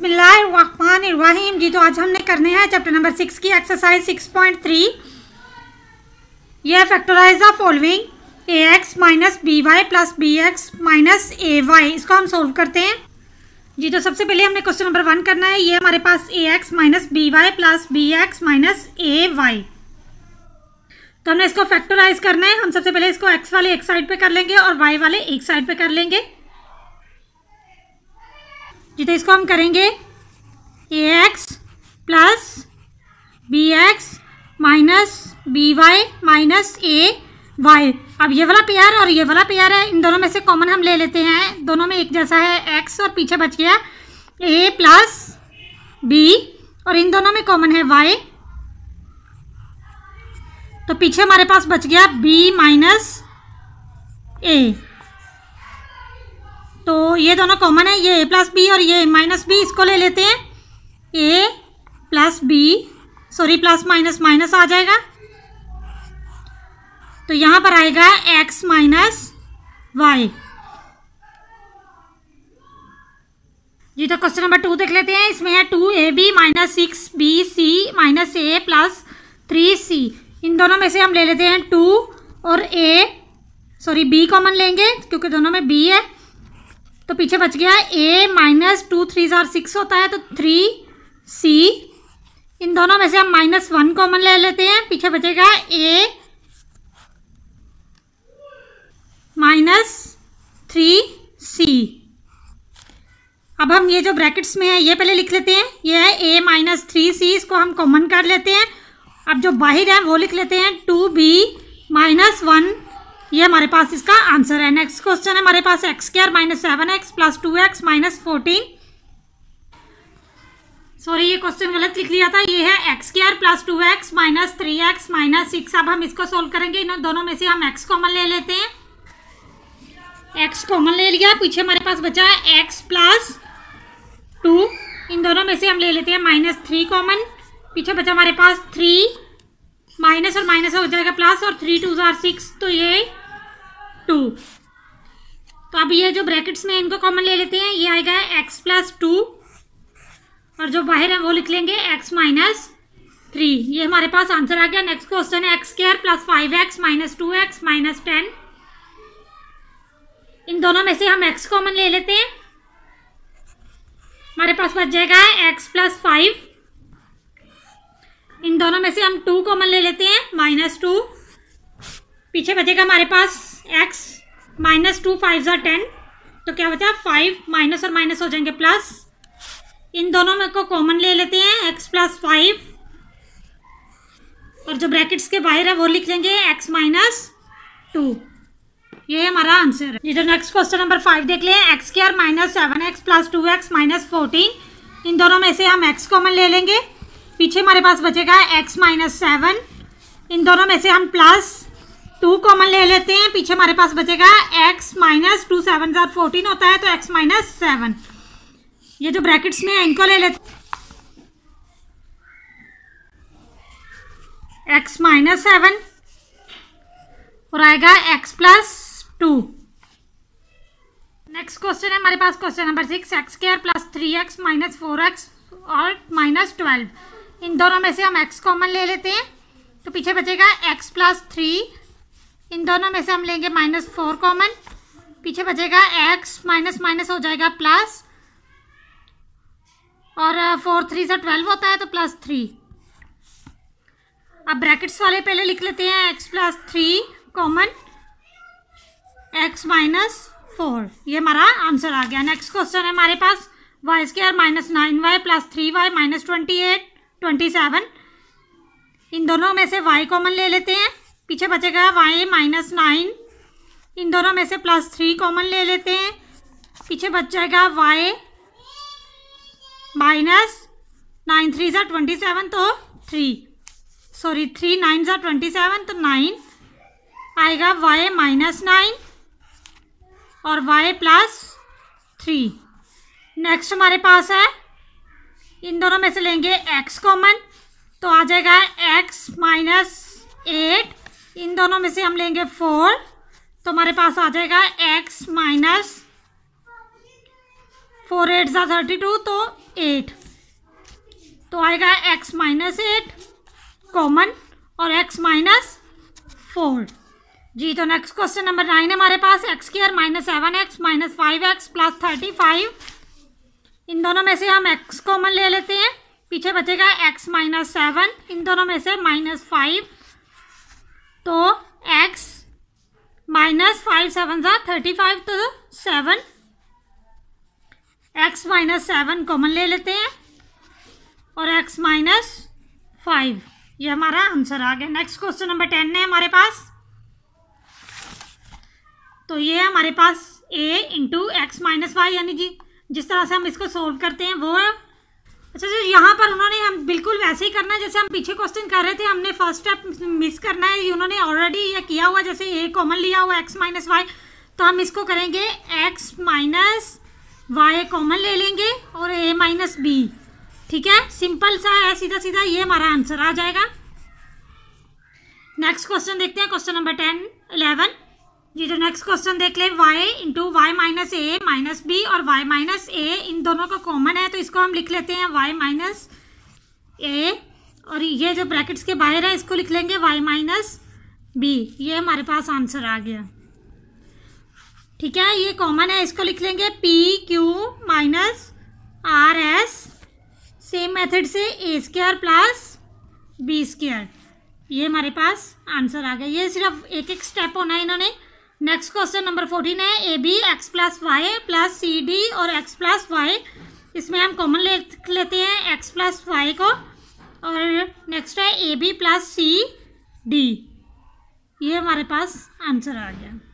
बसमीम जी तो आज हमने करने हैं चैप्टर नंबर सिक्स की एक्सरसाइज सिक्स पॉइंट थ्री यह factorise the following a x minus b y plus b x minus a y इसको हम सोल्व करते हैं जी तो सबसे पहले हमने क्वेश्चन नंबर वन करना है ये हमारे पास a x minus b y plus b x minus a y तो हमने इसको फैक्टराइज करना है हम सबसे पहले इसको एक्स वाले एक साइड पे कर लेंगे और वाई वाले एक साइड पे कर लेंगे जी तो इसको हम करेंगे a x plus b x minus b y minus a y अब ये वाला पेयर और ये वाला पेयर है इन दोनों में से कॉमन हम ले लेते हैं दोनों में एक जैसा है एक्स और पीछे बच गया ए प्लस बी और इन दोनों में कॉमन है वाई तो पीछे हमारे पास बच गया बी माइनस ए तो ये दोनों कॉमन है ये ए प्लस बी और ये माइनस बी इसको ले लेते हैं a plus b sorry plus minus minus आ जाएगा तो यहाँ पर आएगा एक्स माइनस वाई जी तो क्वेश्चन नंबर टू देख लेते हैं इसमें है two a b minus six b c minus a plus three c इन दोनों में से हम ले लेते हैं टू और ए सॉरी बी कॉमन लेंगे क्योंकि दोनों में बी है तो पीछे बच गया ए माइनस टू थ्री जार सिक्स होता है तो थ्री सी इन दोनों में से हम माइनस वन कॉमन ले लेते हैं पीछे बचेगा ए माइनस थ्री सी अब हम ये जो ब्रैकेट्स में है ये पहले लिख लेते हैं ये है ए माइनस थ्री सी इसको हम कॉमन कर लेते हैं अब जो बाहर है वो लिख लेते हैं टू बी माइनस वन ये हमारे पास इसका आंसर है नेक्स्ट क्वेश्चन है हमारे पास x square minus seven x plus two x minus fourteen sorry ये क्वेश्चन गलत लिख लिया था ये है x square plus two x minus three x minus six अब हम इसको सोल्व करेंगे इन दोनों में से हम एक्स कॉमन ले लेते हैं एक्स कॉमन ले लिया पीछे हमारे पास बचा है एक्स प्लस टू इन दोनों में से हम ले लेते हैं माइनस थ्री कॉमन पीछे बचा हमारे पास थ्री माइनस और माइनस हो जाएगा प्लस और थ्री टू जार सिक्स तो ये टू तो अब ये जो ब्रैकेट्स में इनको कॉमन ले लेते हैं ये आएगा एक्स प्लस टू और जो बाहर है वो लिख लेंगे एक्स माइनस थ्री ये हमारे पास आंसर आ गया नेक्स्ट क्वेश्चन है x square plus five x minus two x minus ten इन दोनों में से हम एक्स कॉमन ले लेते हैं हमारे पास बच जाएगा एक्स प्लस फाइव इन दोनों में से हम टू कॉमन ले लेते हैं माइनस टू पीछे बचेगा हमारे पास एक्स माइनस टू फाइव जो टेन तो क्या बचा फाइव माइनस और माइनस हो जाएंगे प्लस इन दोनों में को कॉमन ले लेते हैं एक्स प्लस फाइव और जो ब्रैकेट्स के बाहर है वो लिख लेंगे एक्स माइनस टू ये हमारा आंसर है ये जो नेक्स्ट क्वेश्चन नंबर फाइव देख लें x square minus seven x plus two x minus fourteen इन दोनों में से हम एक्स कॉमन ले लेंगे पीछे हमारे पास बचेगा एक्स माइनस सेवन इन दोनों में से हम प्लस टू कॉमन ले लेते हैं पीछे हमारे पास बचेगा एक्स माइनस टू सेवन जार फोर्टीन होता है तो एक्स माइनस सेवन ये जो ब्रैकेट्स में है इनको ले लेते x माइनस सेवन और आएगा x plus two next question है हमारे पास question number six x square plus three x minus four x और माइनस ट्वेल्व इन दोनों में से हम x कॉमन ले लेते हैं तो पीछे बचेगा x प्लस थ्री इन दोनों में से हम लेंगे माइनस फोर कॉमन पीछे बचेगा x माइनस माइनस हो जाएगा प्लस और फोर uh, थ्री से ट्वेल्व होता है तो प्लस थ्री अब ब्रैकेट्स वाले पहले लिख लेते हैं x plus three common x minus four ये हमारा आंसर आ गया नेक्स्ट क्वेश्चन है हमारे पास y square minus nine y plus three y minus twenty eight twenty seven इन दोनों में से वाई कॉमन ले लेते हैं पीछे बचेगा वाई माइनस नाइन इन दोनों में से प्लस थ्री कॉमन ले लेते हैं पीछे बच जाएगा वाई माइनस नाइन थ्री ज़ा ट्वेंटी सेवन तो थ्री सॉरी थ्री नाइन ज़ा ट्वेंटी सेवन तो नाइन आएगा वाई माइनस नाइन और वाई प्लस थ्री नेक्स्ट हमारे पास है इन दोनों में से लेंगे x कॉमन तो आ जाएगा x माइनस एट इन दोनों में से हम लेंगे फोर तो हमारे पास आ जाएगा x माइनस फोर एट ज़ा थर्टी टू तो एट तो आएगा x माइनस एट कॉमन और x माइनस फोर जी तो नेक्स्ट क्वेश्चन नंबर नाइन हमारे पास x square minus seven x minus five x plus thirty five इन दोनों में से हम एक्स कॉमन ले लेते हैं पीछे बचेगा एक्स माइनस सेवन इन दोनों में से माइनस फाइव तो एक्स माइनस फाइव सेवन सा थर्टी फाइव तो seven x minus seven common ले लेते हैं और एक्स माइनस फाइव ये हमारा आंसर आ गया नेक्स्ट क्वेश्चन नंबर टेन है हमारे पास तो ये हमारे पास a into x minus y यानी कि जिस तरह से हम इसको सोल्व करते हैं वो है अच्छा जो यहाँ पर उन्होंने हम बिल्कुल वैसे ही करना है जैसे हम पीछे क्वेश्चन कर रहे थे हमने फर्स्ट स्टेप मिस करना है उन्होंने ऑलरेडी ये किया हुआ जैसे ए कॉमन लिया हुआ एक्स माइनस वाई तो हम इसको करेंगे एक्स माइनस वाई कॉमन ले लेंगे और ए माइनस बी ठीक है सिंपल सा है सीधा सीधा ये हमारा आंसर आ जाएगा नेक्स्ट क्वेश्चन देखते हैं क्वेश्चन नंबर टेन इलेवन ये जो नेक्स्ट क्वेश्चन देख ले y into y minus a minus b और y माइनस ए इन दोनों का कॉमन है तो इसको हम लिख लेते हैं y माइनस ए और ये जो ब्रैकेट्स के बाहर है इसको लिख लेंगे y माइनस बी ये हमारे पास आंसर आ गया ठीक है ये कॉमन है इसको लिख लेंगे p q minus r s same method से a square plus b square ये हमारे पास आंसर आ गया ये सिर्फ एक एक स्टेप होना है इन्होंने नेक्स्ट क्वेश्चन नंबर फोर्टीन है a b x plus y plus c d और एक्स प्लस वाई इसमें हम कॉमन ले लेते हैं एक्स प्लस वाई को और नेक्स्ट है a b plus c d ये हमारे पास आंसर आ गया